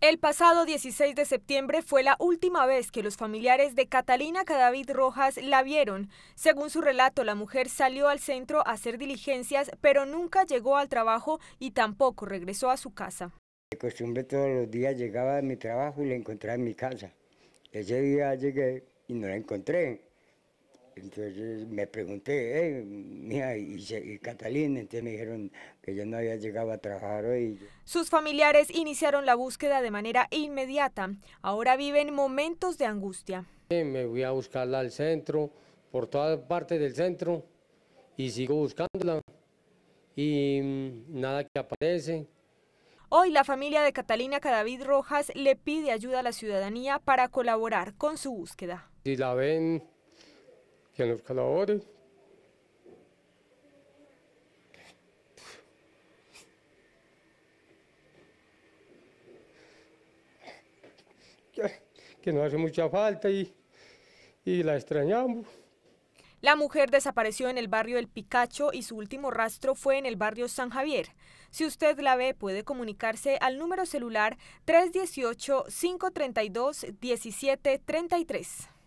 El pasado 16 de septiembre fue la última vez que los familiares de Catalina Cadavid Rojas la vieron. Según su relato, la mujer salió al centro a hacer diligencias, pero nunca llegó al trabajo y tampoco regresó a su casa. De costumbre todos los días llegaba a mi trabajo y la encontraba en mi casa. Ese día llegué y no la encontré. Entonces me pregunté, mía, y, y, Catalina, entonces me dijeron que yo no había llegado a trabajar hoy. Sus familiares iniciaron la búsqueda de manera inmediata. Ahora viven momentos de angustia. Me voy a buscarla al centro, por todas partes del centro, y sigo buscándola. Y mm, nada que aparece. Hoy la familia de Catalina Cadavid Rojas le pide ayuda a la ciudadanía para colaborar con su búsqueda. Si la ven que en los calabores. Que no hace mucha falta y, la extrañamos. La mujer desapareció en el barrio El Picacho y su último rastro fue en el barrio San Javier. Si usted la ve, puede comunicarse al número celular 318-532-1733.